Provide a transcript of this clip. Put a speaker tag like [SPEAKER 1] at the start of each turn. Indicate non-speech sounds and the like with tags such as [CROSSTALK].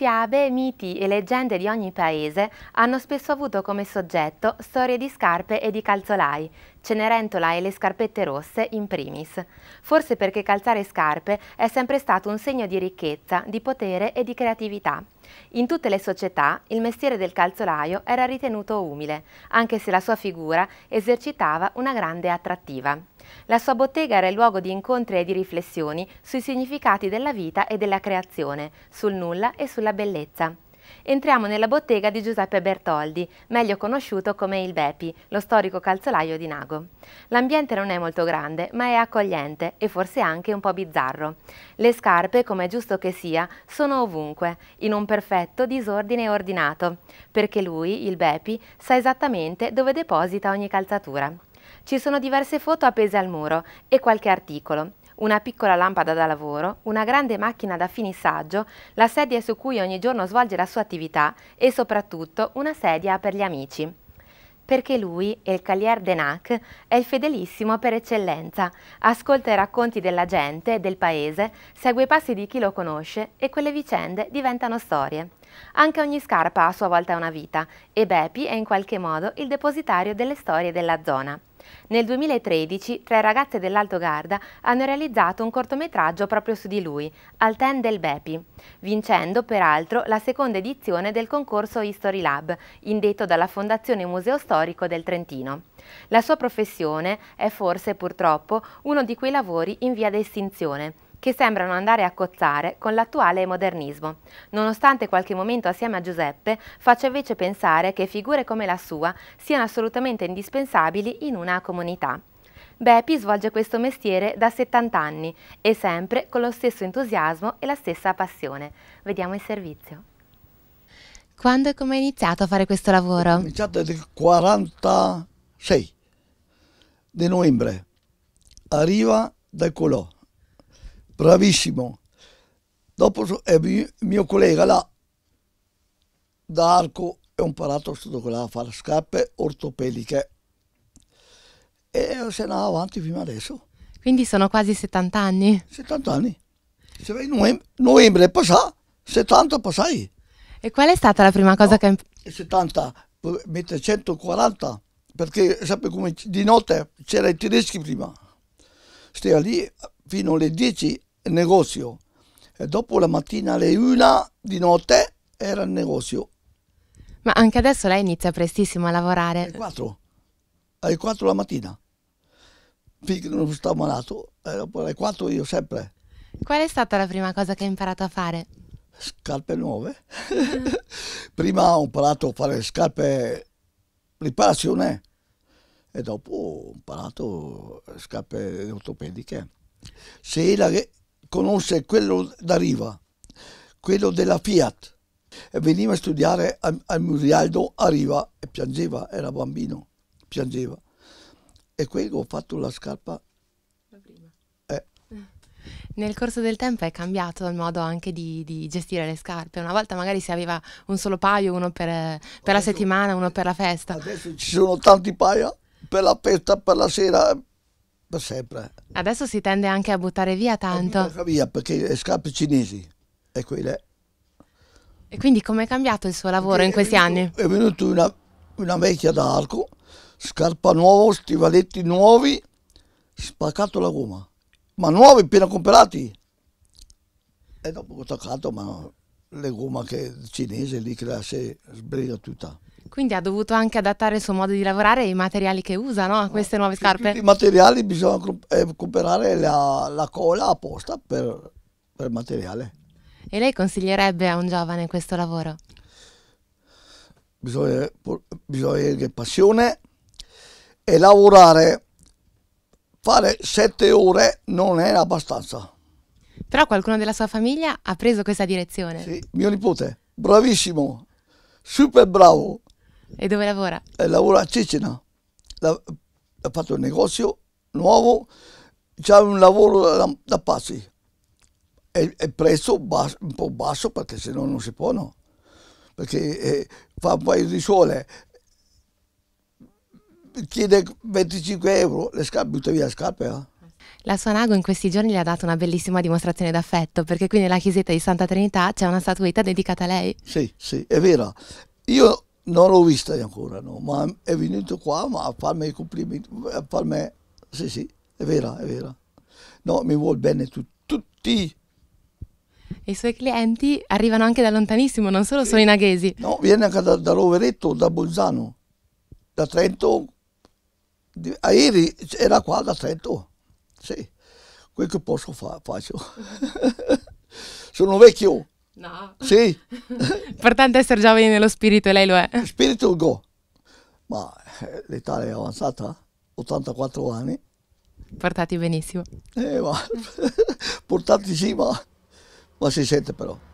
[SPEAKER 1] Fiabe, miti e leggende di ogni paese hanno spesso avuto come soggetto storie di scarpe e di calzolai, Cenerentola e le scarpette rosse in primis. Forse perché calzare scarpe è sempre stato un segno di ricchezza, di potere e di creatività. In tutte le società il mestiere del calzolaio era ritenuto umile, anche se la sua figura esercitava una grande attrattiva. La sua bottega era il luogo di incontri e di riflessioni sui significati della vita e della creazione, sul nulla e sulla bellezza. Entriamo nella bottega di Giuseppe Bertoldi, meglio conosciuto come il Bepi, lo storico calzolaio di Nago. L'ambiente non è molto grande, ma è accogliente e forse anche un po' bizzarro. Le scarpe, come è giusto che sia, sono ovunque, in un perfetto disordine ordinato, perché lui, il Bepi, sa esattamente dove deposita ogni calzatura. Ci sono diverse foto appese al muro e qualche articolo. Una piccola lampada da lavoro, una grande macchina da finissaggio, la sedia su cui ogni giorno svolge la sua attività e soprattutto una sedia per gli amici perché lui, il Calier Denac, è il fedelissimo per eccellenza. Ascolta i racconti della gente, del paese, segue i passi di chi lo conosce e quelle vicende diventano storie. Anche ogni scarpa ha a sua volta una vita e Bepi è in qualche modo il depositario delle storie della zona. Nel 2013 tre ragazze dell'Alto Garda hanno realizzato un cortometraggio proprio su di lui, al Ten del Bepi, vincendo peraltro la seconda edizione del concorso History Lab, indetto dalla Fondazione Museo Storico del Trentino. La sua professione è forse purtroppo uno di quei lavori in via di estinzione, che sembrano andare a cozzare con l'attuale modernismo, nonostante qualche momento assieme a Giuseppe faccia invece pensare che figure come la sua siano assolutamente indispensabili in una comunità. Bepi svolge questo mestiere da 70 anni e sempre con lo stesso entusiasmo e la stessa passione. Vediamo il servizio.
[SPEAKER 2] Quando e come hai iniziato a fare questo lavoro? Ho iniziato nel
[SPEAKER 3] 46 di novembre, arriva dal Colò bravissimo. Dopo è eh, mio collega là, da Arco, ho imparato tutto quello a fare scarpe ortopediche
[SPEAKER 2] e se ne va avanti fino adesso. Quindi sono quasi 70 anni? 70 anni.
[SPEAKER 3] Se vai novembre, novembre passà,
[SPEAKER 2] 70 passai. E qual è stata la prima cosa no,
[SPEAKER 3] che... 70, mette 140, perché sempre come di notte c'era i tedeschi prima. Stava lì fino alle 10 negozio. E dopo la mattina alle una di notte era il negozio.
[SPEAKER 2] Ma anche adesso lei inizia prestissimo a lavorare. Alle
[SPEAKER 3] 4, alle 4 la mattina, finché non stavo malato. E eh, dopo alle 4 io sempre.
[SPEAKER 2] Qual è stata la prima cosa che hai imparato a fare?
[SPEAKER 3] Scarpe nuove. [LAUGHS] prima ho imparato a fare scarpe riparazione e dopo ho imparato scarpe ortopediche. Se la, conosce quello d'Ariva, quello della Fiat. E veniva a studiare a, a Murialdo Arriva e piangeva, era bambino, piangeva. E quello ho fatto la scarpa. La prima.
[SPEAKER 2] Eh. Nel corso del tempo è cambiato il modo anche di, di, gestire le scarpe. Una volta magari si aveva un solo paio, uno per, eh, per la settimana, uno per la festa. Adesso
[SPEAKER 3] ci sono tanti paio per la festa, per la sera, per sempre.
[SPEAKER 2] Adesso si tende anche a buttare via eh, tanto. via perché
[SPEAKER 3] scarpe cinesi e quelle.
[SPEAKER 2] E quindi com'è cambiato il suo lavoro perché in questi anni? È venuta una, una vecchia
[SPEAKER 3] d'arco, scarpa nuova, stivaletti nuovi, spaccato la gomma, ma nuovi, appena comprati. E dopo ho toccato, ma le gomme che cinese lì che la si sbriga tutta.
[SPEAKER 2] Quindi ha dovuto anche adattare il suo modo di lavorare e i materiali che usa no? a queste nuove scarpe? I materiali
[SPEAKER 3] bisogna eh, recuperare la, la cola apposta per, per materiale.
[SPEAKER 2] E lei consiglierebbe a un giovane questo lavoro?
[SPEAKER 3] Bisogna, bisogna avere passione e lavorare. Fare sette ore non è abbastanza.
[SPEAKER 2] Però qualcuno della sua famiglia ha preso questa direzione. Sì,
[SPEAKER 3] mio nipote, bravissimo, super bravo.
[SPEAKER 2] E dove lavora?
[SPEAKER 3] Eh, lavora a Cecina. ha fatto un negozio nuovo, c'è un lavoro da, da pazzi. È, è prezzo basso, un po' basso perché se no non si può, no? Perché eh, fa un paio di sole, chiede 25 euro, le scarpe, butta via le scarpe, eh?
[SPEAKER 2] La sua Nago in questi giorni le ha dato una bellissima dimostrazione d'affetto, perché qui nella chiesetta di Santa Trinità c'è una statuetta dedicata a lei.
[SPEAKER 3] Sì, sì, è vero. Io non l'ho vista ancora, no, ma è venuto qua a farmi i complimenti, a farmi, sì sì, è vero, è vero. No, mi vuol bene tu,
[SPEAKER 2] tutti. E I suoi clienti arrivano anche da lontanissimo, non solo sì. sono inaghesi. No, viene anche da, da Roveretto, da Bolzano,
[SPEAKER 3] da Trento. A ieri era qua da Trento, sì.
[SPEAKER 2] Quel che posso fare faccio. [LAUGHS] sono vecchio. No. Sì. [LAUGHS] Importante essere giovani nello spirito e lei lo è. Spirito go.
[SPEAKER 3] Ma eh, l'Italia è avanzata, 84 anni.
[SPEAKER 2] Portati benissimo. Eh, ma,
[SPEAKER 3] [LAUGHS] portati sì, ma, ma si sente però.